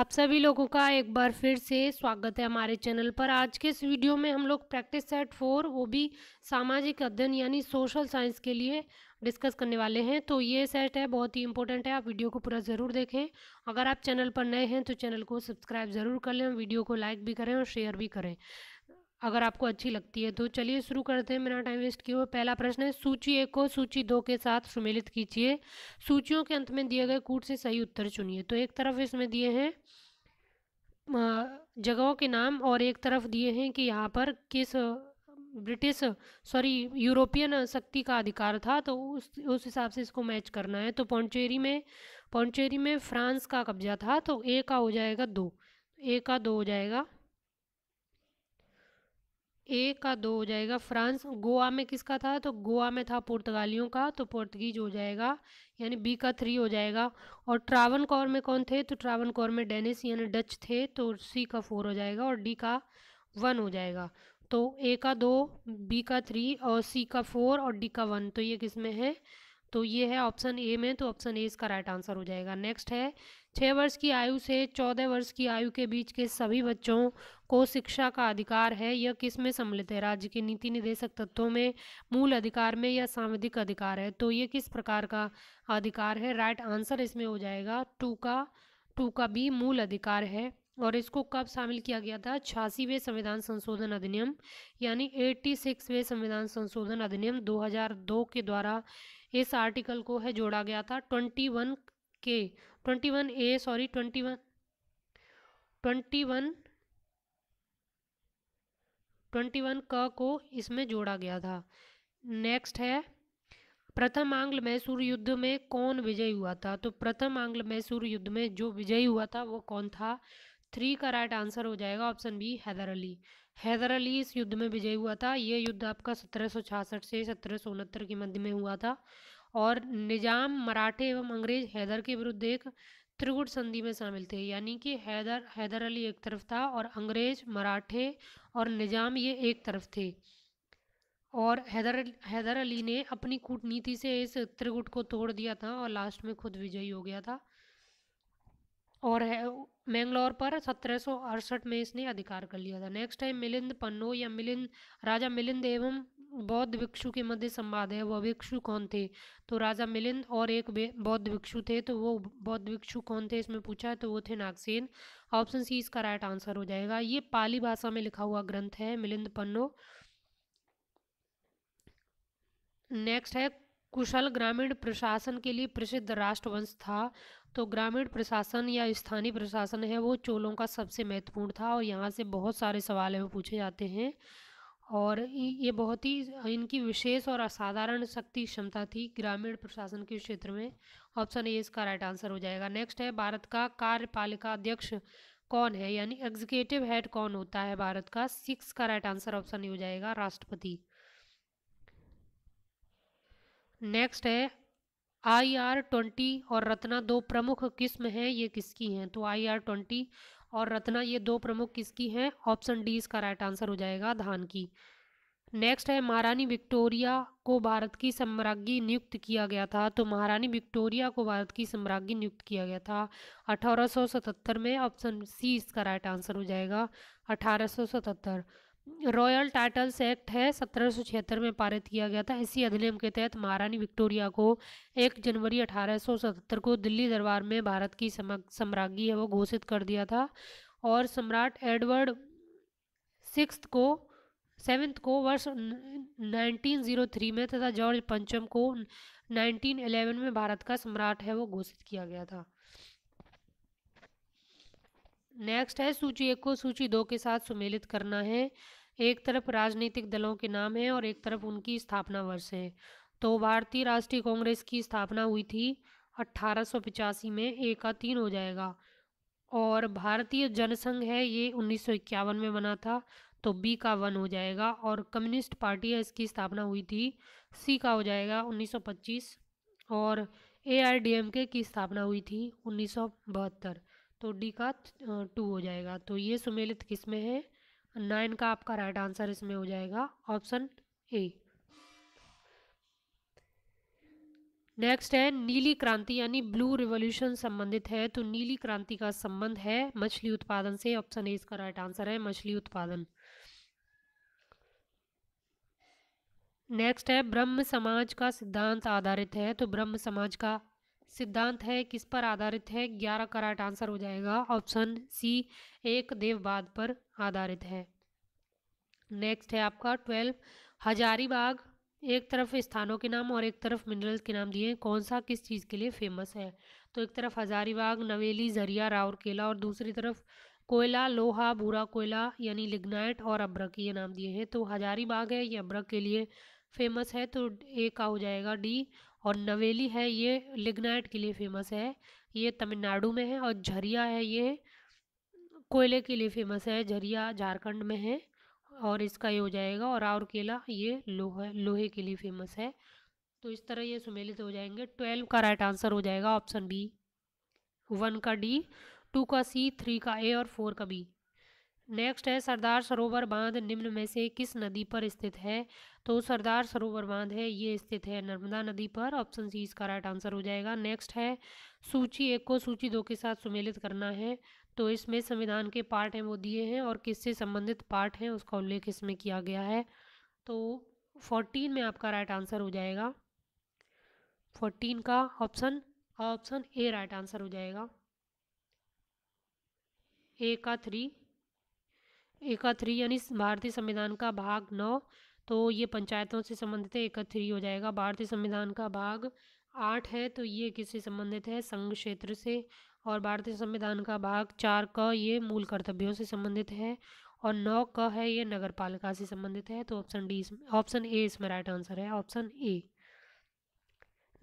आप सभी लोगों का एक बार फिर से स्वागत है हमारे चैनल पर आज के इस वीडियो में हम लोग प्रैक्टिस सेट फोर वो भी सामाजिक अध्ययन यानी सोशल साइंस के लिए डिस्कस करने वाले हैं तो ये सेट है बहुत ही इंपॉर्टेंट है आप वीडियो को पूरा ज़रूर देखें अगर आप चैनल पर नए हैं तो चैनल को सब्सक्राइब ज़रूर कर लें वीडियो को लाइक भी करें और शेयर भी करें अगर आपको अच्छी लगती है तो चलिए शुरू करते हैं बिना टाइम वेस्ट किए हुए पहला प्रश्न है सूची एक को सूची दो के साथ सुमेलित कीजिए सूचियों के अंत में दिए गए कूट से सही उत्तर चुनिए तो एक तरफ इसमें दिए हैं जगहों के नाम और एक तरफ दिए हैं कि यहाँ पर किस ब्रिटिश सॉरी यूरोपियन शक्ति का अधिकार था तो उस उस हिसाब से इसको मैच करना है तो पौचेरी में पौचेरी में फ्रांस का कब्जा था तो ए का हो जाएगा दो ए का दो हो जाएगा ए का दो हो जाएगा फ्रांस गोवा में किसका था तो गोवा में था पुर्तगालियों का तो पुर्तगीज हो जाएगा यानी बी का थ्री हो जाएगा और ट्रावन कौर में कौन थे तो ट्रावन कौर में डेनिस यानी डच थे तो सी का फोर हो जाएगा और डी का वन हो जाएगा तो ए का दो बी का थ्री और सी का फोर और डी का वन तो ये किस में है तो ये है ऑप्शन ए में तो ऑप्शन ए इसका राइट आंसर हो जाएगा नेक्स्ट है छः वर्ष की आयु से चौदह वर्ष की आयु के बीच के सभी बच्चों को शिक्षा का अधिकार है यह किस में सम्मिलित है राज्य के नीति निदेशक तत्वों में मूल अधिकार में या सांविधिक अधिकार है तो ये किस प्रकार का अधिकार है राइट आंसर इसमें हो जाएगा टू का टू का भी मूल अधिकार है और इसको कब शामिल किया गया था छियासीवें संविधान संशोधन अधिनियम यानी एट्टी सिक्सवें संविधान संशोधन अधिनियम 2002 के द्वारा इस आर्टिकल को है जोड़ा गया था 21 के 21 ए सॉरी 21 21 ट्वेंटी वन क को इसमें जोड़ा गया था नेक्स्ट है प्रथम आंग्ल मैसूर युद्ध में कौन विजयी हुआ था तो प्रथम आंग्ल मैसूर युद्ध में जो विजयी हुआ था वो कौन था थ्री का राइट आंसर हो जाएगा ऑप्शन बी हैदर अली हैदर अली इस युद्ध में विजयी हुआ था ये युद्ध आपका सत्रह से सत्रह के मध्य में हुआ था और निजाम मराठे एवं अंग्रेज हैदर के विरुद्ध एक त्रिगुट संधि में शामिल थे यानी कि हैदर हैदर अली एक तरफ था और अंग्रेज मराठे और निज़ाम ये एक तरफ थे और हैदर हैदर अली ने अपनी कूटनीति से इस त्रिगुट को तोड़ दिया था और लास्ट में खुद विजयी हो गया था और है मैंगलोर पर सत्रह में इसने अधिकार कर लिया था नेक्स्ट है मिलिंद पन्नो या मिलिंद राजा मिलिंद एवं बौद्ध भिक्षु के मध्य संवाद है वह भिक्षु कौन थे तो राजा मिलिंद और एक बौद्ध भिक्षु थे तो वो बौद्ध भिक्षु कौन थे इसमें पूछा है तो वो थे नागसेन ऑप्शन सी इसका राइट आंसर हो जाएगा ये पाली भाषा में लिखा हुआ ग्रंथ है मिलिंद पन्नो नेक्स्ट है कुशल ग्रामीण प्रशासन के लिए प्रसिद्ध राष्ट्रवंश था तो ग्रामीण प्रशासन या स्थानीय प्रशासन है वो चोलों का सबसे महत्वपूर्ण था और यहाँ से बहुत सारे सवाल हमें पूछे जाते हैं और ये बहुत ही इनकी विशेष और असाधारण शक्ति क्षमता थी ग्रामीण प्रशासन के क्षेत्र में ऑप्शन ए इसका राइट आंसर हो जाएगा नेक्स्ट है भारत का कार्यपालिका अध्यक्ष कौन है यानी एग्जीक्यूटिव हेड कौन होता है भारत का सिक्स का राइट आंसर ऑप्शन ए हो जाएगा राष्ट्रपति नेक्स्ट है आई आर ट्वेंटी और रत्ना दो प्रमुख किस्म हैं ये किसकी हैं तो आई आर ट्वेंटी और रत्ना ये दो प्रमुख किसकी हैं ऑप्शन डी इसका राइट आंसर हो जाएगा धान की नेक्स्ट है महारानी विक्टोरिया को भारत की सम्राज्ञी नियुक्त किया गया था तो महारानी विक्टोरिया को भारत की सम्राज्ञी नियुक्त किया गया था 1877 में ऑप्शन सी इसका राइट आंसर हो जाएगा 1877 रॉयल टाइटल्स एक्ट है सत्रह में पारित किया गया था इसी अधिनियम के तहत महारानी विक्टोरिया को 1 जनवरी 1877 को दिल्ली दरबार में भारत की सम्राज्ञी है वो घोषित कर दिया था और सम्राट एडवर्ड सिक्स को सेवन्थ को वर्ष 1903 में तथा जॉर्ज पंचम को 1911 में भारत का सम्राट है वो घोषित किया गया था नेक्स्ट है सूची एक को सूची दो के साथ सुमेलित करना है एक तरफ राजनीतिक दलों के नाम है और एक तरफ उनकी स्थापना वर्ष है तो भारतीय राष्ट्रीय कांग्रेस की स्थापना हुई थी अट्ठारह में एक का तीन हो जाएगा और भारतीय जनसंघ है ये उन्नीस में बना था तो बी का वन हो जाएगा और कम्युनिस्ट पार्टी है इसकी स्थापना हुई थी सी का हो जाएगा 1925 और ए की स्थापना हुई थी उन्नीस तो डी का टू हो जाएगा तो ये सुमेलित किस में है नाइन का आपका राइट आंसर इसमें हो जाएगा ऑप्शन ए नेक्स्ट है नीली क्रांति यानी ब्लू रिवॉल्यूशन संबंधित है तो नीली क्रांति का संबंध है मछली उत्पादन से ऑप्शन ए इसका राइट आंसर है मछली उत्पादन नेक्स्ट है ब्रह्म समाज का सिद्धांत आधारित है तो ब्रह्म समाज का सिद्धांत है किस पर आधारित है ग्यारह कराट आंसर हो जाएगा ऑप्शन सी एक देववाद पर आधारित है नेक्स्ट है आपका ट्वेल्व हजारीबाग एक तरफ स्थानों के नाम और एक तरफ मिनरल्स के नाम दिए हैं कौन सा किस चीज़ के लिए फेमस है तो एक तरफ हजारीबाग नवेली जरिया राउरकेला और दूसरी तरफ कोयला लोहा भूरा कोयला यानी लिग्नाइट और अब्रक ये नाम दिए हैं तो हजारीबाग है ये अब्रक के लिए फेमस है तो ए का हो जाएगा डी और नवेली है ये लिग्नाइट के लिए फेमस है ये तमिलनाडु में है और झरिया है ये कोयले के लिए फेमस है झरिया झारखंड में है और इसका ये हो जाएगा और और केला ये लोहे लोहे के लिए फेमस है तो इस तरह ये सुमेलित हो जाएंगे ट्वेल्व का राइट आंसर हो जाएगा ऑप्शन बी वन का डी टू का सी थ्री का ए और फोर का बी नेक्स्ट है सरदार सरोवर बांध निम्न में से किस नदी पर स्थित है तो सरदार सरोवर बांध है ये स्थित है नर्मदा नदी पर ऑप्शन सी इसका राइट आंसर हो जाएगा नेक्स्ट है सूची एक को सूची दो के साथ सुमेलित करना है तो इसमें संविधान के पार्ट हैं वो दिए हैं और किससे संबंधित पार्ट हैं उसका उल्लेख इसमें किया गया है तो फोर्टीन में आपका राइट आंसर हो जाएगा फोर्टीन का option option A right answer हो जाएगा ए का थ्री थ्री यानी भारतीय संविधान का भाग नौ तो ये पंचायतों से संबंधित है थ्री हो जाएगा भारतीय संविधान का भाग आठ है तो ये किससे संबंधित है संघ क्षेत्र से और भारतीय संविधान का भाग चार क ये मूल कर्तव्यों से संबंधित है और नौ क है ये नगर पालिका से संबंधित है तो ऑप्शन डी ऑप्शन ए इसमें राइट आंसर है ऑप्शन ए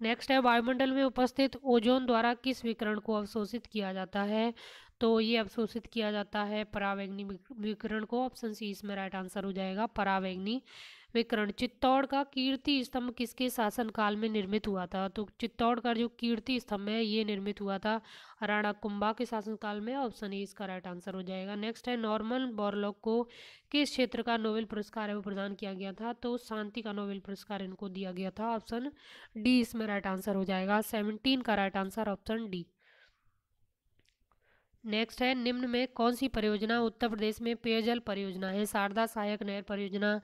नेक्स्ट है वायुमंडल में उपस्थित ओजोन द्वारा किस विकरण को अवशोषित किया जाता है तो ये अवशोषित किया जाता है परावैग्नि विकरण को ऑप्शन सी इसमें राइट आंसर हो जाएगा परावैग्नि विकरण चित्तौड़ का कीर्ति स्तंभ किसके शासनकाल में निर्मित हुआ था तो चित्तौड़ का जो कीर्ति स्तंभ है ये निर्मित हुआ था राणा कुंभा के शासनकाल में ऑप्शन ए इसका राइट आंसर हो जाएगा नेक्स्ट है नॉर्मन बोरलॉक को किस क्षेत्र का नोबेल पुरस्कार है वो प्रदान किया गया था तो शांति का नोबेल पुरस्कार इनको दिया गया था ऑप्शन डी इसमें राइट आंसर हो जाएगा सेवनटीन का right answer option D next है निम्न में कौन सी परियोजना उत्तर प्रदेश में पेयजल परियोजना है शारदा सहायक नहर परियोजना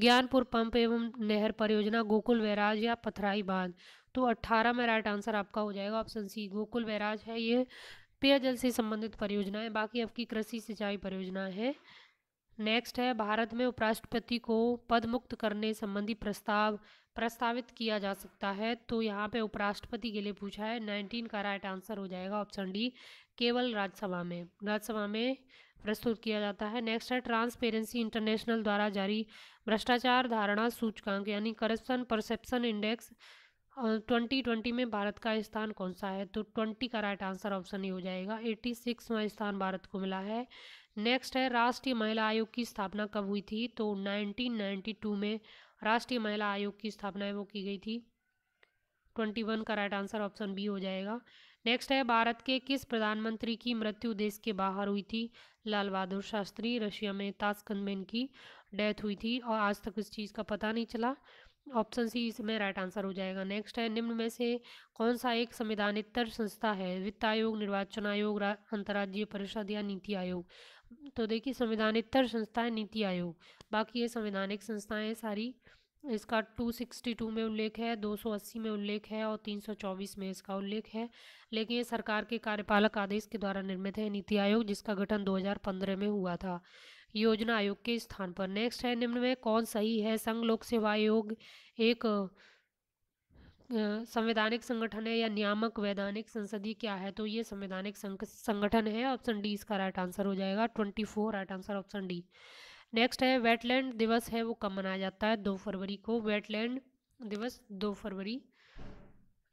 ज्ञानपुर पंप एवं नहर परियोजना गोकुल बैराज या पथराई बांध तो 18 में राइट आंसर आपका हो जाएगा ऑप्शन सी गोकुल बैराज है ये पेयजल से संबंधित परियोजना है बाकी आपकी कृषि सिंचाई परियोजना है नेक्स्ट है भारत में उपराष्ट्रपति को पद मुक्त करने संबंधी प्रस्ताव प्रस्तावित किया जा सकता है तो यहाँ पे उपराष्ट्रपति के लिए पूछा है नाइनटीन का राइट आंसर हो जाएगा ऑप्शन डी केवल राज्यसभा में राज्यसभा में प्रस्तुत किया जाता है नेक्स्ट है ट्रांसपेरेंसी इंटरनेशनल द्वारा जारी भ्रष्टाचार धारणा सूचकांक यानी corruption perception index twenty twenty में भारत का स्थान कौन सा है तो ट्वेंटी का राइट आंसर ऑप्शन ही हो जाएगा एट्टी सिक्सवा स्थान भारत को मिला है नेक्स्ट है राष्ट्रीय महिला आयोग की स्थापना कब हुई थी तो नाइनटीन में राष्ट्रीय महिला आयोग की स्थापना है वो की गई थी ट्वेंटी वन का राइट आंसर ऑप्शन बी हो जाएगा नेक्स्ट है भारत के किस प्रधानमंत्री की मृत्यु देश के बाहर हुई थी लाल बहादुर शास्त्री रशिया में ताजकंद में इनकी डेथ हुई थी और आज तक इस चीज़ का पता नहीं चला ऑप्शन सी इसमें राइट आंसर हो जाएगा नेक्स्ट है निम्न में से कौन सा एक संविधानितर संस्था है वित्त आयोग निर्वाचन आयोग अंतर्राज्यीय परिषद या नीति आयोग तो देखिए संविधानितर संस्थाएं नीति आयोग बाकी ये संविधानिक संस्थाएं सारी इसका 262 में उल्लेख है 280 में उल्लेख है और 324 में इसका उल्लेख है लेकिन ये सरकार के कार्यपालक आदेश के द्वारा निर्मित है नीति आयोग जिसका गठन 2015 में हुआ था योजना आयोग के स्थान पर नेक्स्ट है निम्न में कौन सही है संघ लोक सेवा आयोग एक संवैधानिक संगठन है या नियामक वैधानिक संसदीय क्या है तो ये संवैधानिक संगठन है ऑप्शन डी इसका राइट आंसर हो जाएगा twenty four right answer option D next है वेटलैंड दिवस है वो कब मनाया जाता है दो फरवरी को वेटलैंड दिवस दो फरवरी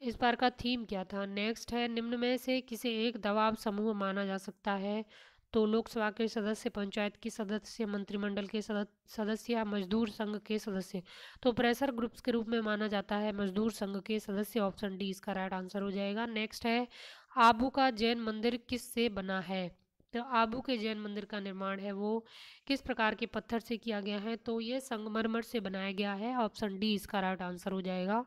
इस बार का थीम क्या था नेक्स्ट है निम्न में से किसे एक दबाव समूह माना जा सकता है तो लोकसभा के सदस्य पंचायत के सदस्य मंत्रिमंडल के सदस्य या मजदूर संघ के सदस्य तो प्रेशर ग्रुप्स के रूप में माना जाता है मजदूर संघ के सदस्य ऑप्शन डी इसका राइट आंसर हो जाएगा नेक्स्ट है आबू का जैन मंदिर किससे बना है तो आबू के जैन मंदिर का निर्माण है वो किस प्रकार के पत्थर से किया गया है तो ये संगमरमर से बनाया गया है ऑप्शन डी इसका राइट आंसर हो जाएगा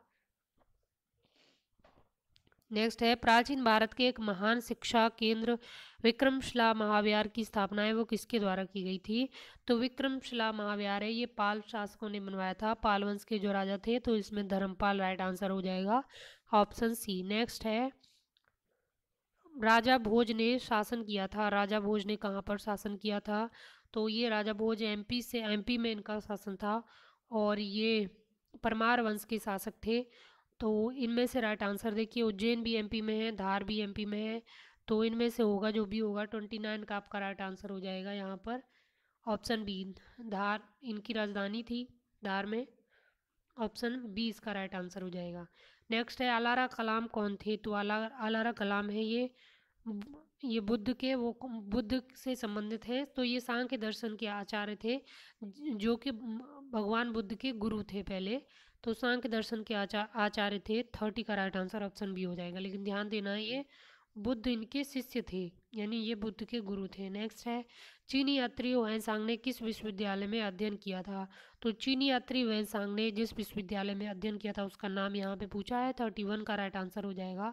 नेक्स्ट है प्राचीन भारत के एक महान शिक्षा केंद्र विक्रमशिला महाविहार की स्थापना है वो किसके द्वारा की गई थी तो विक्रमशिला महाविहार है ये पाल शासकों ने बनवाया था पाल वंश के जो राजा थे तो इसमें धर्मपाल राइट आंसर हो जाएगा ऑप्शन सी नेक्स्ट है राजा भोज ने शासन किया था राजा भोज ने कहाँ पर शासन किया था तो ये राजा भोज एम से एमपी में इनका शासन था और ये परमार वंश के शासक थे तो इनमें से राइट आंसर देखिए उज्जैन भी एमपी में है धार भी एमपी में है तो इनमें से होगा जो भी होगा ट्वेंटी नाइन का आपका राइट आंसर हो जाएगा यहाँ पर ऑप्शन बी धार इनकी राजधानी थी धार में ऑप्शन बी इसका राइट आंसर हो जाएगा नेक्स्ट है अलारा कलाम कौन थे तो अला अलारा कलाम है ये ये बुद्ध के वो बुद्ध से संबंधित हैं तो ये सांख्य दर्शन के आचार्य थे जो कि भगवान बुद्ध के गुरु थे पहले तो सांख दर्शन के आचार आचार्य थे थर्टी का राइट आंसर ऑप्शन बी हो जाएगा लेकिन ध्यान देना ये बुद्ध इनके शिष्य थे यानी ये बुद्ध के गुरु थे नेक्स्ट है चीनी यात्री वैनसांग ने किस विश्वविद्यालय में अध्ययन किया था तो चीनी यात्री वैनसांग ने जिस विश्वविद्यालय में अध्ययन किया था उसका नाम यहाँ पे पूछा है थर्टी वन का राइट आंसर हो जाएगा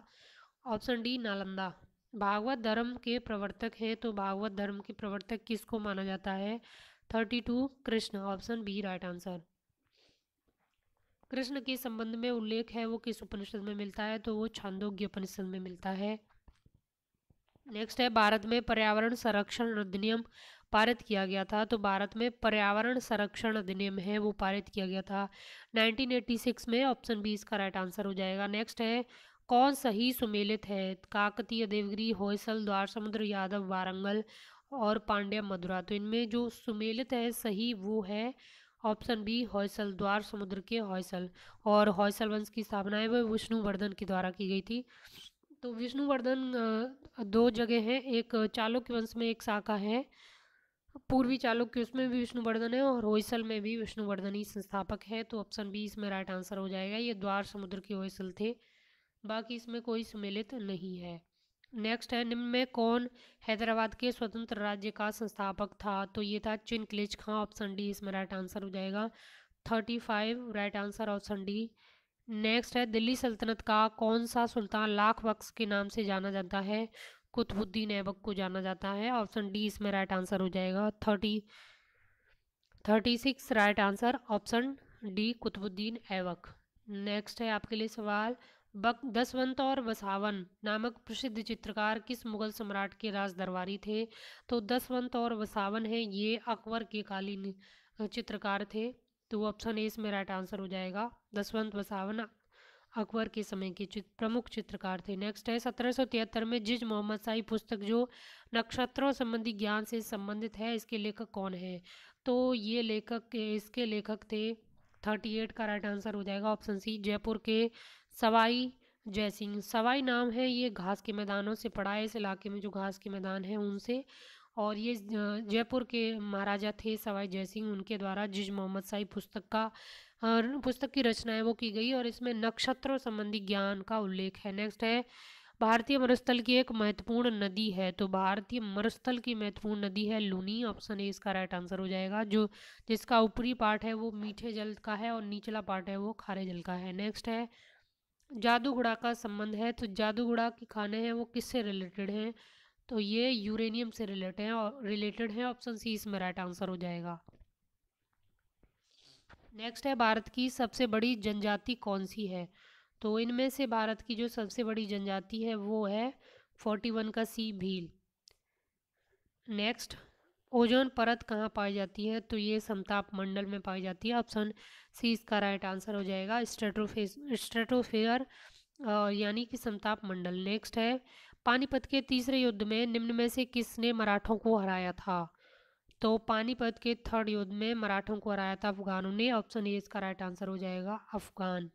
ऑप्शन डी नालंदा भागवत धर्म के प्रवर्तक हैं तो भागवत धर्म के प्रवर्तक किसको माना जाता है thirty two Krishna option B right answer Krishna के संबंध में उल्लेख है वो किस उपनिषद में मिलता है तो वो छांदोग्य उपनिषद में मिलता है नेक्स्ट है भारत में पर्यावरण संरक्षण अधिनियम पारित किया गया था तो भारत में पर्यावरण संरक्षण अधिनियम है वो पारित किया गया था 1986 में ऑप्शन बी इसका राइट आंसर हो जाएगा नेक्स्ट है कौन सही सुमेलित है काकतीय देवगिरी होयसल द्वार समुद्र यादव वारंगल और पांड्या मधुरा तो इनमें जो सुमेलित है सही वो है ऑप्शन बी हौसल द्वार समुद्र के हौसल और हौसल वंश की स्थापना है वह विष्णुवर्धन के द्वारा की गई थी तो विष्णुवर्धन दो जगह हैं एक चालुक्य वंश में एक शाखा है पूर्वी चालुक्य उसमें भी विष्णुवर्धन है और होयसल में भी विष्णुवर्धन ही संस्थापक है तो ऑप्शन बी इसमें राइट आंसर हो जाएगा ये द्वार समुद्र के होयसल थे बाकी इसमें कोई सम्मिलित नहीं है नेक्स्ट है निम्न में कौन हैदराबाद के स्वतंत्र राज्य का संस्थापक था तो ये था क्लिच खां ऑप्शन डी इसमें राइट आंसर हो जाएगा thirty five right answer option D next है दिल्ली सल्तनत का कौन सा सुल्तान लाख बख्श के नाम से जाना जाता है कुतुबुद्दीन ऐबक को जाना जाता है ऑप्शन डी इसमें राइट आंसर हो जाएगा thirty thirty six right answer option D Qutubuddin Aibak next है आपके लिए सवाल दसवंत और वसावन नामक प्रसिद्ध चित्रकार किस मुगल सम्राट के राज दरबारी थे तो दसवंत और वसावन है ये अकबर के कालीन चित्रकार थे तो ऑप्शन ए इसमें राइट आंसर हो जाएगा दसवंत वसावन अकबर के समय के चित, प्रमुख चित्रकार थे नेक्स्ट है सत्रह में जिज मोहम्मद शाही पुस्तक जो नक्षत्रों संबंधी ज्ञान से संबंधित है इसके लेखक कौन है तो ये लेखक इसके लेखक थे 38 का राइट आंसर हो जाएगा ऑप्शन सी जयपुर के सवाई जय सिंह सवाई नाम है ये घास के मैदानों से पड़ा है इस इलाके में जो घास के मैदान हैं उनसे और ये जयपुर के महाराजा थे सवाई जय सिंह उनके द्वारा जिज मोहम्मद साई पुस्तक का और पुस्तक की रचना है वो की गई और इसमें नक्षत्रों संबंधी ज्ञान का उल्लेख है नेक्स्ट है भारतीय मरुस्थल की एक महत्वपूर्ण नदी है तो भारतीय मरुस्थल की महत्वपूर्ण नदी है लूनी ऑप्शन ए इसका राइट आंसर हो जाएगा जो जिसका ऊपरी पार्ट है वो मीठे जल का है और निचला पार्ट है वो खारे जल का है नेक्स्ट है जादूगुड़ा का संबंध है तो जादूगुड़ा के खाने हैं वो किससे रिलेटेड हैं तो ये यूरेनियम से रिलेटेड हैं और रिलेटेड हैं ऑप्शन सी इसमें राइट आंसर हो जाएगा नेक्स्ट है भारत की सबसे बड़ी जनजाति कौन सी है तो इनमें से भारत की जो सबसे बड़ी जनजाति है वो है फोर्टी वन का सी भील नेक्स्ट ओजोन परत कहाँ पाई जाती है तो ये समताप मंडल में पाई जाती है ऑप्शन सी इसका राइट आंसर हो जाएगा स्ट्रेटोफेस स्ट्रेटोफेयर यानी कि समताप मंडल नेक्स्ट है पानीपत के तीसरे युद्ध में निम्न में से किसने मराठों को हराया था तो पानीपत के थर्ड युद्ध में मराठों को हराया था अफगानों ने ऑप्शन ए इसका राइट आंसर हो जाएगा अफगान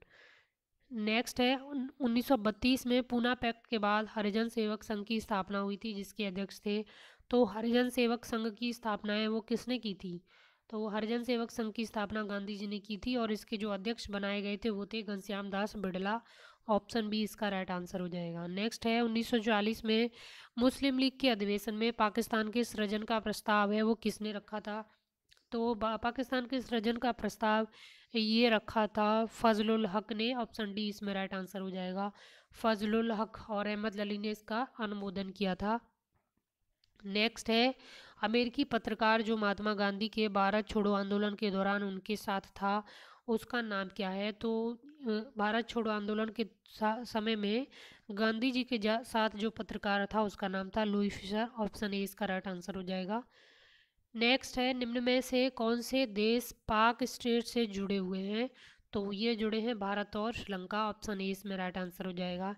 नेक्स्ट है 1932 में पूना पैक्ट के बाद हरिजन सेवक संघ की स्थापना हुई थी जिसके अध्यक्ष थे तो हरिजन सेवक संघ की स्थापना है वो किसने की थी तो हरिजन सेवक संघ की स्थापना गांधी जी ने की थी और इसके जो अध्यक्ष बनाए गए थे वो थे घनश्याम दास बिड़ला ऑप्शन बी इसका राइट आंसर हो जाएगा नेक्स्ट है 1940 में मुस्लिम लीग के अधिवेशन में पाकिस्तान के सृजन का प्रस्ताव है वो किसने रखा था तो पाकिस्तान के सृजन का प्रस्ताव ये रखा था फजलुल हक ने ऑप्शन डी इसमें राइट आंसर हो जाएगा फजलुल हक और अहमद लली ने इसका अनुमोदन किया था नेक्स्ट है अमेरिकी पत्रकार जो महात्मा गांधी के भारत छोड़ो आंदोलन के दौरान उनके साथ था उसका नाम क्या है तो भारत छोड़ो आंदोलन के समय में गांधी जी के साथ जो पत्रकार था उसका नाम था लुई फिशर ऑप्शन ए इसका राइट आंसर हो जाएगा नेक्स्ट है निम्न में से कौन से देश पाक स्टेट से जुड़े हुए हैं तो ये जुड़े हैं भारत और श्रीलंका ऑप्शन ए इसमें राइट आंसर हो जाएगा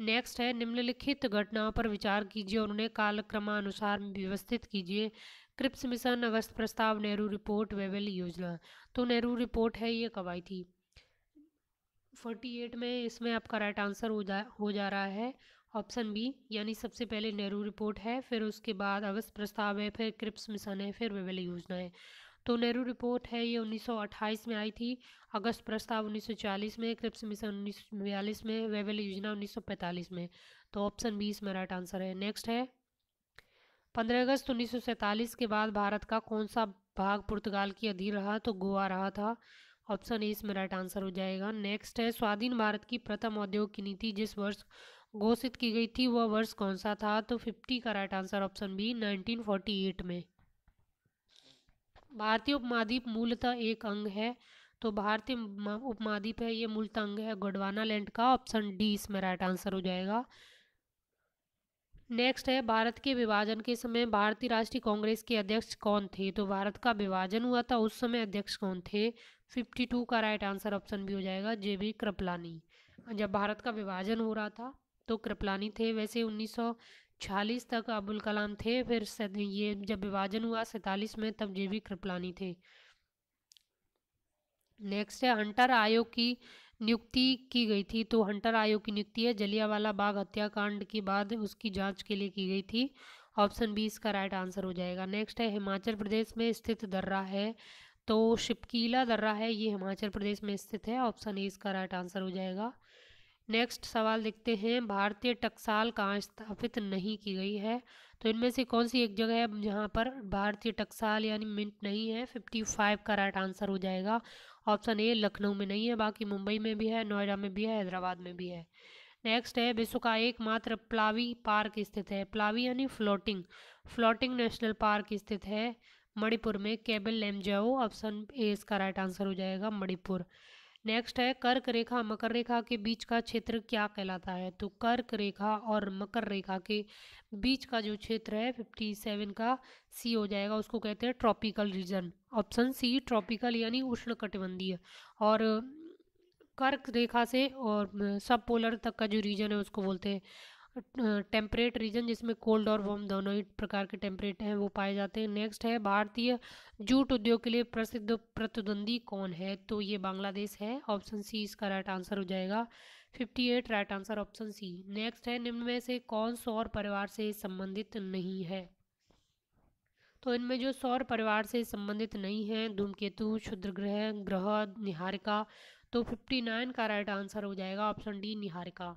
नेक्स्ट है निम्नलिखित घटनाओं पर विचार कीजिए और उन्हें कालक्रमानुसार व्यवस्थित कीजिए क्रिप्स मिशन अगस्त प्रस्ताव नेहरू रिपोर्ट वेवेल योजना तो नेहरू रिपोर्ट है ये कब आई थी फोर्टी एट में इसमें आपका राइट आंसर हो जा हो जा रहा है ऑप्शन बी यानी सबसे पहले नेहरू रिपोर्ट है फिर उसके बाद अगस्त प्रस्ताव है फिर क्रिप्स मिशन है फिर वेवेल योजना है तो नेहरू रिपोर्ट है ये 1928 में आई थी अगस्त प्रस्ताव 1940 में क्रिप्स मिशन उन्नीस में वेवेल योजना 1945 में तो ऑप्शन बी इसमें राइट आंसर है नेक्स्ट है 15 अगस्त उन्नीस के बाद भारत का कौन सा भाग पुर्तगाल की अधीन रहा तो गोवा रहा था ऑप्शन ए इसमें राइट आंसर हो जाएगा नेक्स्ट है स्वाधीन भारत की प्रथम औद्योगिक नीति जिस वर्ष घोषित की गई थी वह वर्ष कौन सा था तो 50 का राइट आंसर ऑप्शन बी 1948 में भारतीय उपमहाद्वीप मूलतः एक अंग है तो भारतीय उपमहाद्वीप है ये मूलतः अंग है गोडवाना लैंड का ऑप्शन डी इसमें राइट आंसर हो जाएगा नेक्स्ट है भारत के विभाजन के समय भारतीय राष्ट्रीय कांग्रेस के अध्यक्ष कौन थे तो भारत का विभाजन हुआ था उस समय अध्यक्ष कौन थे 52 का राइट आंसर ऑप्शन भी हो जाएगा जे बी कृपलानी जब भारत का विभाजन हो रहा था तो कृपलानी थे वैसे उन्नीस छियालीस तक अबुल कलाम थे फिर ये जब विभाजन हुआ सैतालीस में तब जे कृपलानी थे नेक्स्ट है हंटर आयोग की नियुक्ति की गई थी तो हंटर आयोग की नियुक्ति है जलियावाला बाग हत्याकांड के बाद उसकी जांच के लिए की गई थी ऑप्शन बी इसका राइट आंसर हो जाएगा नेक्स्ट है हिमाचल प्रदेश में स्थित दर्रा है तो शिपकीला दर्रा है ये हिमाचल प्रदेश में स्थित है ऑप्शन ए इसका राइट आंसर हो जाएगा नेक्स्ट सवाल देखते हैं भारतीय टकसाल कहाँ स्थापित नहीं की गई है तो इनमें से कौन सी एक जगह है जहाँ पर भारतीय टकसाल यानी मिंट नहीं है फिफ्टी फाइव का राइट आंसर हो जाएगा ऑप्शन ए लखनऊ में नहीं है बाकी मुंबई में भी है नोएडा में भी है हैदराबाद में भी है नेक्स्ट है विश्व का एकमात्र प्लावी पार्क स्थित है प्लावी यानी फ्लोटिंग फ्लोटिंग नेशनल पार्क स्थित है मणिपुर में केबल लेमजाओ ऑप्शन ए इसका राइट आंसर हो जाएगा मणिपुर नेक्स्ट है कर्क रेखा मकर रेखा के बीच का क्षेत्र क्या कहलाता है तो कर्क रेखा और मकर रेखा के बीच का जो क्षेत्र है फिफ्टी सेवन का सी हो जाएगा उसको कहते हैं tropical region option C tropical यानी उष्ण कटिबंधीय और कर्क रेखा से और सब पोलर तक का जो रीजन है उसको बोलते हैं टेम्परेट रीजन जिसमें कोल्ड और वार्म दोनों ही प्रकार के टेम्परेट हैं वो पाए जाते हैं नेक्स्ट है भारतीय जूट उद्योग के लिए प्रसिद्ध प्रतिद्वंदी कौन है तो ये बांग्लादेश है ऑप्शन सी इसका राइट आंसर हो जाएगा fifty eight right answer option C next है निम्न में से कौन सौर परिवार से संबंधित नहीं है तो इनमें जो सौर परिवार से संबंधित नहीं है धूमकेतु क्षुद्र ग्रह ग्रह निहारिका तो फिफ्टी नाइन का राइट आंसर हो जाएगा ऑप्शन डी निहारिका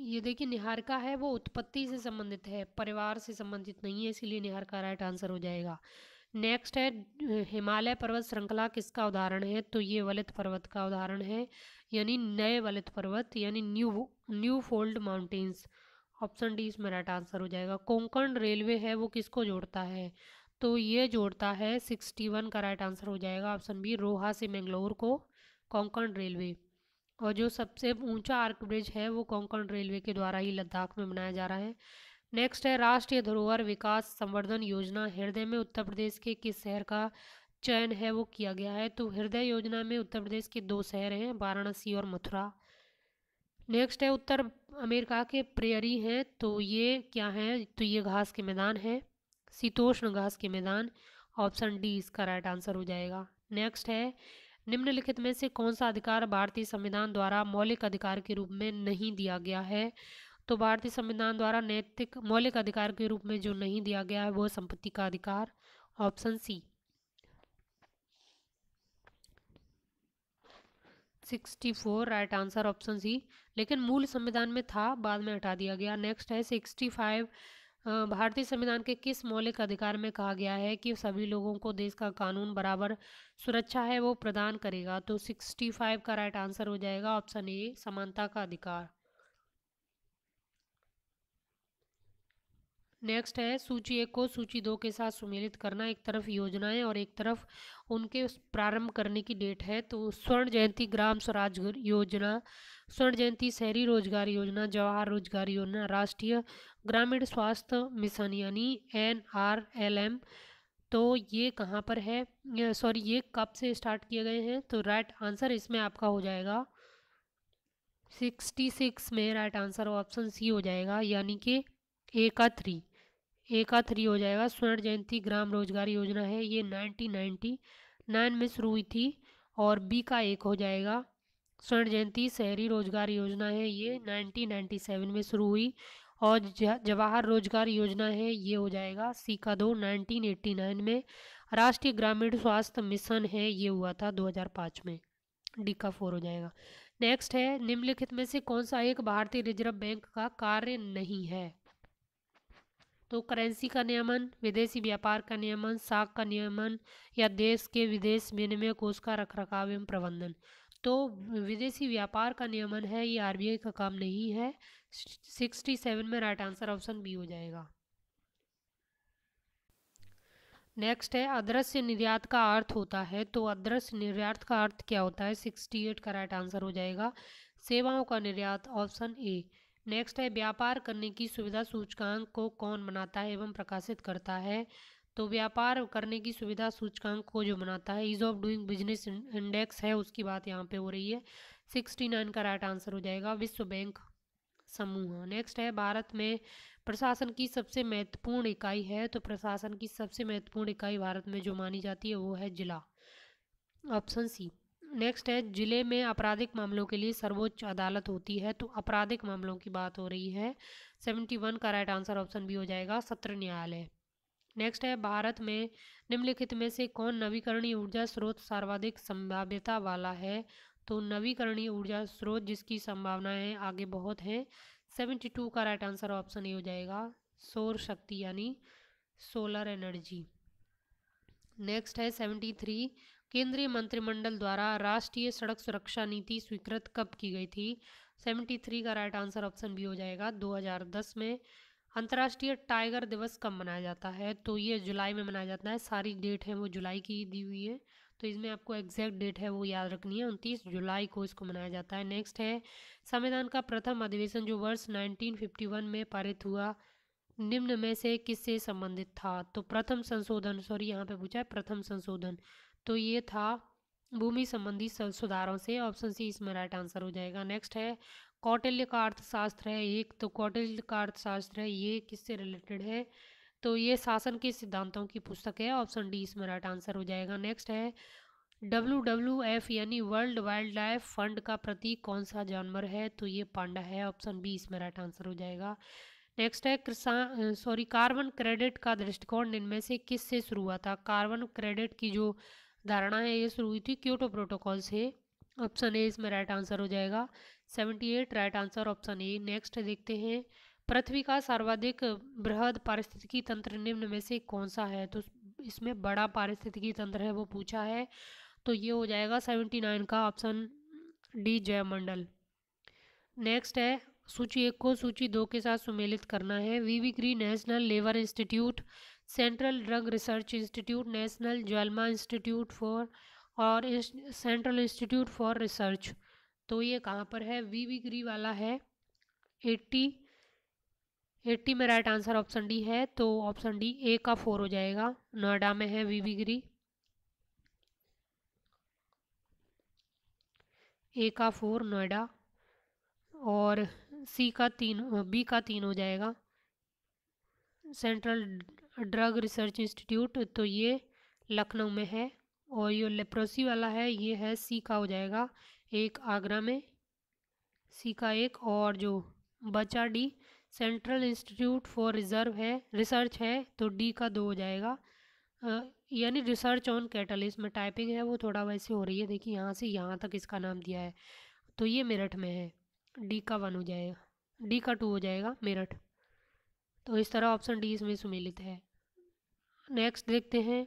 ये देखिए निहारका है वो उत्पत्ति से संबंधित है परिवार से संबंधित नहीं है इसीलिए निहारका राइट आंसर हो जाएगा नेक्स्ट है हिमालय पर्वत श्रृंखला किसका उदाहरण है तो ये वलित पर्वत का उदाहरण है यानी नए वलित पर्वत यानी new new fold mountains option D इसमें राइट आंसर हो जाएगा कोंकण रेलवे है वो किसको जोड़ता है तो ये जोड़ता है सिक्सटी वन का राइट आंसर हो जाएगा ऑप्शन बी रोहा से मैंगलोर को कोंकण रेलवे और जो सबसे ऊंचा आर्क ब्रिज है वो कोंकण रेलवे के द्वारा ही लद्दाख में बनाया जा रहा है नेक्स्ट है राष्ट्रीय धरोहर विकास संवर्धन योजना हृदय में उत्तर प्रदेश के किस शहर का चयन है वो किया गया है तो हृदय योजना में उत्तर प्रदेश के दो शहर हैं वाराणसी और मथुरा नेक्स्ट है उत्तर अमेरिका के प्रेयरी हैं तो ये क्या है तो ये घास के मैदान है शीतोष्ण घास के मैदान ऑप्शन डी इसका राइट आंसर हो जाएगा नेक्स्ट है निम्नलिखित में से कौन सा अधिकार भारतीय संविधान द्वारा मौलिक अधिकार के रूप में नहीं दिया गया है तो भारतीय संविधान द्वारा नैतिक मौलिक अधिकार के रूप में जो नहीं दिया गया है वो संपत्ति का अधिकार option C sixty four right answer option C लेकिन मूल संविधान में था बाद में हटा दिया गया नेक्स्ट है सिक्सटी फाइव भारतीय संविधान के किस मौलिक अधिकार में कहा गया है कि सभी लोगों को देश का कानून बराबर सुरक्षा है वो प्रदान करेगा तो 65 का राइट आंसर हो जाएगा ऑप्शन ए समानता का अधिकार नेक्स्ट है सूची एक को सूची दो के साथ सुमेलित करना एक तरफ योजनाएं और एक तरफ उनके प्रारंभ करने की डेट है तो स्वर्ण जयंती ग्राम स्वराज योजना स्वर्ण जयंती शहरी रोजगार योजना जवाहर रोजगार योजना राष्ट्रीय ग्रामीण स्वास्थ्य मिशन यानी एन आर एल एम तो ये कहाँ पर है सॉरी ये कब से स्टार्ट किए गए हैं तो राइट आंसर इसमें आपका हो जाएगा सिक्सटी सिक्स में राइट आंसर ऑप्शन सी हो जाएगा यानी कि ए का थ्री ए का थ्री हो जाएगा स्वर्ण जयंती ग्राम रोजगार योजना है ये नाइनटीन नाइन्टी नाइन में शुरू हुई थी और बी का एक हो जाएगा स्वर्ण जयंती शहरी रोजगार योजना है ये नाइनटीन नाइन्टी सेवन में शुरू हुई और जवाहर रोजगार योजना है ये हो जाएगा सी का दो नाइनटीन एट्टी नाइन में राष्ट्रीय ग्रामीण स्वास्थ्य मिशन है ये हुआ था दो हजार पाँच में डी का फोर हो जाएगा नेक्स्ट है निम्नलिखित में से कौन सा एक भारतीय रिजर्व बैंक का कार्य नहीं है तो करेंसी का नियमन विदेशी व्यापार का नियमन साख का नियमन या देश के विदेश विनिमय कोष का रखरखाव एवं प्रबंधन तो विदेशी व्यापार का नियमन है ये आरबीआई का काम नहीं है सिक्सटी सेवन में राइट आंसर ऑप्शन बी हो जाएगा नेक्स्ट है अदृश्य निर्यात का अर्थ होता है तो अदृश्य निर्यात का अर्थ क्या होता है सिक्सटी एट का राइट आंसर हो जाएगा सेवाओं का निर्यात ऑप्शन ए नेक्स्ट है व्यापार करने की सुविधा सूचकांक को कौन बनाता है एवं प्रकाशित करता है तो व्यापार करने की सुविधा सूचकांक को जो बनाता है ease of doing business index है उसकी बात यहाँ पे हो रही है सिक्सटी नाइन का राइट आंसर हो जाएगा विश्व बैंक समूह नेक्स्ट है भारत में प्रशासन की सबसे महत्वपूर्ण इकाई है तो प्रशासन की सबसे महत्वपूर्ण इकाई भारत में जो मानी जाती है वो है जिला ऑप्शन सी नेक्स्ट है ज़िले में आपराधिक मामलों के लिए सर्वोच्च अदालत होती है तो आपराधिक मामलों की बात हो रही है सेवेंटी वन का राइट आंसर ऑप्शन बी हो जाएगा सत्र न्यायालय नेक्स्ट है भारत में निम्नलिखित में से कौन नवीकरणीय ऊर्जा स्रोत सर्वाधिक संभाव्यता वाला है तो नवीकरणीय ऊर्जा स्रोत जिसकी संभावनाएं आगे बहुत हैं सेवेंटी टू का राइट आंसर ऑप्शन ए हो जाएगा सौर शक्ति यानी सोलर एनर्जी नेक्स्ट है सेवेंटी थ्री केंद्रीय मंत्रिमंडल द्वारा राष्ट्रीय सड़क सुरक्षा नीति स्वीकृत कब की गई थी 73 का राइट आंसर ऑप्शन बी हो जाएगा 2010 में अंतर्राष्ट्रीय टाइगर दिवस कब मनाया जाता है तो ये जुलाई में मनाया जाता है सारी डेट है वो जुलाई की दी हुई है तो इसमें आपको एग्जैक्ट डेट है वो याद रखनी है उनतीस जुलाई को इसको मनाया जाता है नेक्स्ट है संविधान का प्रथम अधिवेशन जो वर्ष 1951 में पारित हुआ निम्न में से किससे संबंधित था तो प्रथम संशोधन सॉरी यहाँ पे पूछा है प्रथम संशोधन तो ये था भूमि संबंधी सुधारों से ऑप्शन सी इसमें राइट आंसर हो जाएगा नेक्स्ट है कौटिल्य का अर्थशास्त्र है एक तो कौटिल्य का अर्थशास्त्र है ये किससे रिलेटेड है तो ये शासन के सिद्धांतों की पुस्तक है ऑप्शन डी इसमें राइट आंसर हो जाएगा नेक्स्ट है डब्ल्यू डब्ल्यू एफ यानी वर्ल्ड वाइल्ड लाइफ फंड का प्रतीक कौन सा जानवर है तो ये पांडा है ऑप्शन बी इसमें राइट आंसर हो जाएगा नेक्स्ट है किसान सॉरी कार्बन क्रेडिट का दृष्टिकोण इनमें से किस से शुरू हुआ था कार्बन क्रेडिट की जो धारणा है ये शुरू हुई थी क्योटो प्रोटोकॉल से ऑप्शन ए इसमें राइट आंसर हो जाएगा seventy eight right answer option A next देखते हैं पृथ्वी का सर्वाधिक बृहद पारिस्थितिकी तंत्र निम्न में से कौन सा है तो इसमें बड़ा पारिस्थितिकी तंत्र है वो पूछा है तो ये हो जाएगा सेवेंटी नाइन का ऑप्शन डी जयमंडल नेक्स्ट है सूची एक को सूची दो के साथ सुमेलित करना है वीवीग्री national labour institute central drug research institute national ज्वेलमा institute for और सेंट्रल इंस्टीट्यूट फॉर रिसर्च तो ये कहाँ पर है ग्री वाला है एट्टी एट्टी में राइट आंसर ऑप्शन डी है तो ऑप्शन डी ए का फोर हो जाएगा नोएडा में है ग्री ए का फोर नोएडा और सी का तीन बी का तीन हो जाएगा सेंट्रल ड्रग रिसर्च इंस्टीट्यूट तो ये लखनऊ में है और ये लेप्रोसी वाला है ये है सी का हो जाएगा एक आगरा में सी का एक और जो बचा D central institute for reserve है रिसर्च है तो डी का दो हो जाएगा यानी रिसर्च ऑन कैटल इसमें टाइपिंग है वो थोड़ा वैसे हो रही है देखिए यहाँ से यहाँ तक इसका नाम दिया है तो ये मेरठ में है डी का वन हो जाएगा डी का टू हो जाएगा मेरठ तो इस तरह ऑप्शन डी इसमें सुमेलित है नेक्स्ट देखते हैं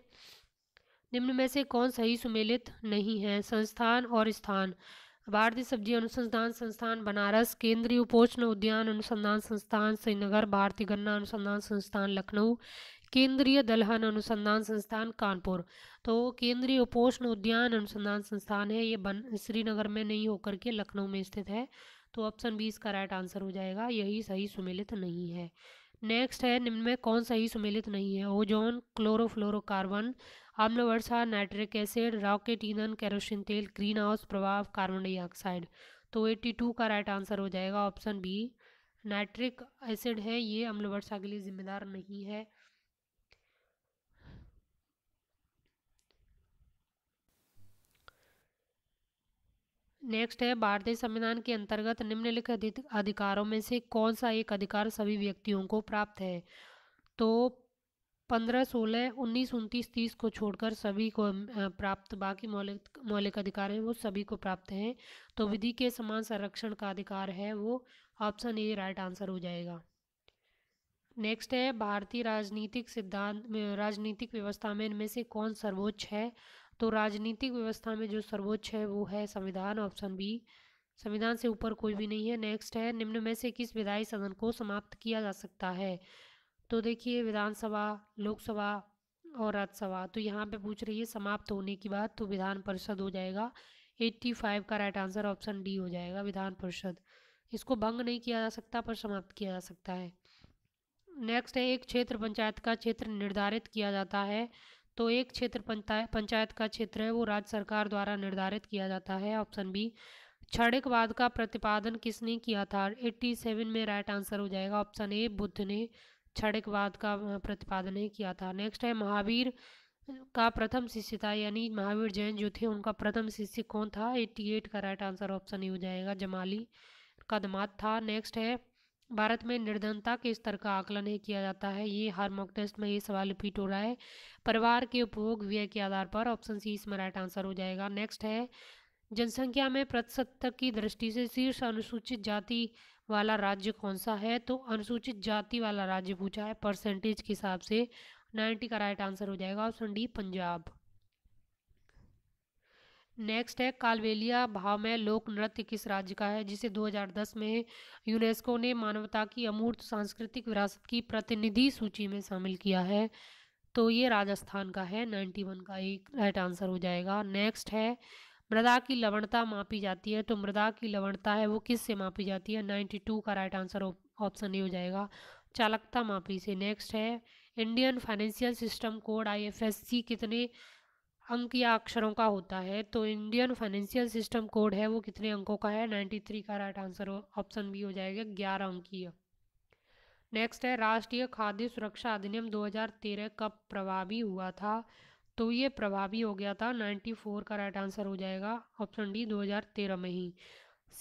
निम्न में से कौन सही सुमेलित नहीं है संस्थान और स्थान भारतीय सब्जी अनुसंधान संस्थान बनारस केंद्रीय उपोष्ण उद्यान अनुसंधान संस्थान श्रीनगर भारतीय गन्ना अनुसंधान संस्थान लखनऊ केंद्रीय दलहन अनुसंधान संस्थान कानपुर तो केंद्रीय उपोष्ण उद्यान अनुसंधान संस्थान है ये बन श्रीनगर में नहीं होकर के लखनऊ में स्थित है तो ऑप्शन बी इसका राइट आंसर हो जाएगा यही सही सुमेलित नहीं है नेक्स्ट है निम्न में कौन सही सुमेलित नहीं है ओजोन क्लोरोफ्लोरोकार्बन आम्ल वर्षा नाइट्रिक एसिड रॉकेट ईंधन कैरोसिन तेल ग्रीन हाउस प्रभाव कार्बन डाइऑक्साइड तो 82 का राइट आंसर हो जाएगा ऑप्शन बी नाइट्रिक एसिड है ये अम्ल वर्षा के लिए जिम्मेदार नहीं है नेक्स्ट है भारतीय संविधान के अंतर्गत निम्नलिखित अधिकारों में से कौन सा एक अधिकार सभी व्यक्तियों को प्राप्त है तो पंद्रह सोलह उन्नीस उनतीस तीस को छोड़कर सभी को प्राप्त बाकी मौलिक मौलिक अधिकार हैं वो सभी को प्राप्त हैं तो हाँ। विधि के समान संरक्षण का अधिकार है वो ऑप्शन ए राइट आंसर हो जाएगा नेक्स्ट है भारतीय राजनीतिक सिद्धांत राजनीतिक व्यवस्था में इनमें से कौन सर्वोच्च है तो राजनीतिक व्यवस्था में जो सर्वोच्च है वो है संविधान ऑप्शन बी संविधान से ऊपर कोई भी नहीं है नेक्स्ट है निम्न में से किस विधायी सदन को समाप्त किया जा सकता है तो देखिए विधानसभा लोकसभा और राज्यसभा तो यहाँ पे पूछ रही है समाप्त होने की बात तो विधान परिषद हो जाएगा 85 का राइट आंसर ऑप्शन डी हो जाएगा विधान परिषद इसको भंग नहीं किया जा सकता पर समाप्त किया जा सकता है नेक्स्ट है एक क्षेत्र पंचायत का क्षेत्र निर्धारित किया जाता है तो एक क्षेत्र पंचायत का क्षेत्र है वो राज्य सरकार द्वारा निर्धारित किया जाता है ऑप्शन बी क्षणिकवाद का प्रतिपादन किसने किया था 87 में राइट आंसर हो जाएगा ऑप्शन ए बुद्ध ने क्षणिकवाद का प्रतिपादन ही किया था नेक्स्ट है महावीर का प्रथम शिष्य था यानी महावीर जैन जो थे उनका प्रथम शिष्य कौन था 88 का राइट आंसर ऑप्शन ए हो जाएगा जमाली कदमात था नेक्स्ट है भारत में निर्धनता के स्तर का आकलन ही किया जाता है ये हर मॉक टेस्ट में ये सवाल रिपीट हो रहा है परिवार के उपभोग व्यय के आधार पर ऑप्शन सी इसमें राइट आंसर हो जाएगा नेक्स्ट है जनसंख्या में प्रतिशत की दृष्टि से शीर्ष अनुसूचित जाति वाला राज्य कौन सा है तो अनुसूचित जाति वाला राज्य पूछा है परसेंटेज के हिसाब से नाइन्टी का राइट आंसर हो जाएगा ऑप्शन डी पंजाब नेक्स्ट है कालवेलिया में लोक नृत्य किस राज्य का है जिसे 2010 में यूनेस्को ने मानवता की अमूर्त सांस्कृतिक विरासत की प्रतिनिधि सूची में शामिल किया है तो ये राजस्थान का है 91 का एक राइट आंसर हो जाएगा नेक्स्ट है मृदा की लवणता मापी जाती है तो मृदा की लवणता है वो किस से मापी जाती है नाइन्टी का राइट आंसर ऑप्शन ए हो जाएगा चालकता मापी से नेक्स्ट है इंडियन फाइनेंशियल सिस्टम कोड आई कितने अंक या अक्षरों का होता है तो इंडियन फाइनेंशियल सिस्टम कोड है वो कितने अंकों का है नाइन्टी थ्री का राइट आंसर ऑप्शन बी हो जाएगा ग्यारह अंकीय नेक्स्ट है राष्ट्रीय खाद्य सुरक्षा अधिनियम 2013 कब प्रभावी हुआ था तो ये प्रभावी हो गया था 94 का राइट आंसर हो जाएगा ऑप्शन डी 2013 में ही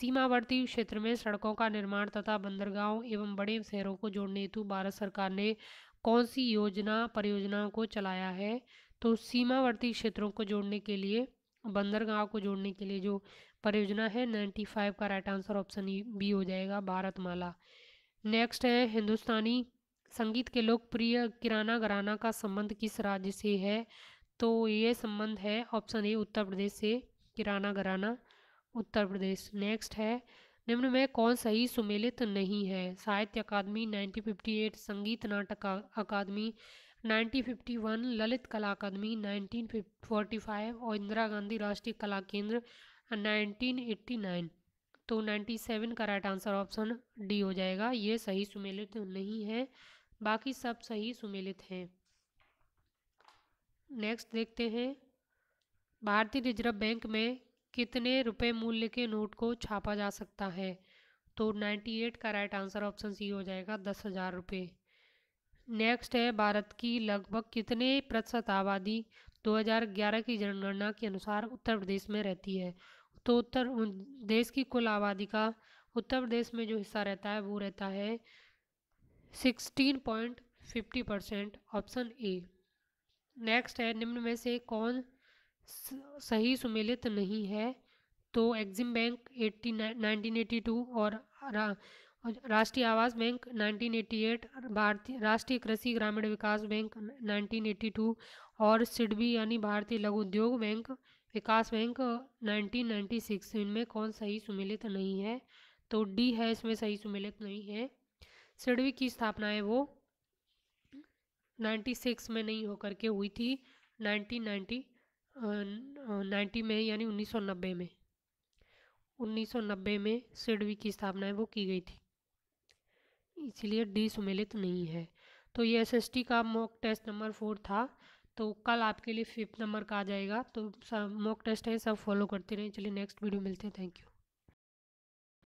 सीमावर्ती क्षेत्र में सड़कों का निर्माण तथा बंदरगाहों एवं बड़े शहरों को जोड़ने हेतु भारत सरकार ने कौन सी योजना परियोजनाओं को चलाया है तो सीमावर्ती क्षेत्रों को जोड़ने के लिए बंदरगाह को जोड़ने के लिए जो परियोजना है 95 का राइट आंसर ऑप्शन बी हो जाएगा भारतमाला नेक्स्ट है हिंदुस्तानी संगीत के लोकप्रिय किराना घराना का संबंध किस राज्य से है तो ये संबंध है ऑप्शन ए उत्तर प्रदेश से किराना घराना उत्तर प्रदेश नेक्स्ट है निम्न में कौन सही सुमेलित नहीं है साहित्य अकादमी 1958 संगीत नाटक अकादमी 1951 ललित कला अकादमी 1945 और इंदिरा गांधी राष्ट्रीय कला केंद्र 1989 तो 97 का राइट आंसर ऑप्शन डी हो जाएगा ये सही सुमेलित नहीं है बाकी सब सही सुमेलित हैं नेक्स्ट देखते हैं भारतीय रिजर्व बैंक में कितने रुपए मूल्य के नोट को छापा जा सकता है तो 98 का राइट आंसर ऑप्शन सी हो जाएगा दस हज़ार रुपये नेक्स्ट है भारत की लगभग कितने प्रतिशत आबादी 2011 की जनगणना के अनुसार उत्तर प्रदेश में रहती है तो उत्तर देश की कुल आबादी का उत्तर प्रदेश में जो हिस्सा रहता है वो रहता है 16.50 परसेंट ऑप्शन ए नेक्स्ट है निम्न में से कौन सही सुमेलित नहीं है तो Exim bank eighty nineteen eighty two और और राष्ट्रीय आवास बैंक 1988 भारतीय राष्ट्रीय कृषि ग्रामीण विकास बैंक 1982 और सिडबी यानी भारतीय लघु उद्योग बैंक विकास बैंक 1996 इनमें कौन सही सुमिलित नहीं है तो डी है इसमें सही सुमिलित नहीं है सिडबी की स्थापना है वो 96 में नहीं होकर के हुई थी 1990 90 में यानी 1990 में 1990 में सिडवी की स्थापना है वो की गई थी इसीलिए डी सुमेलित नहीं है तो ये एस का मॉक टेस्ट नंबर फोर था तो कल आपके लिए फिफ्थ नंबर का आ जाएगा तो सब मॉक टेस्ट है सब फॉलो करते रहें चलिए नेक्स्ट वीडियो मिलते हैं थैंक यू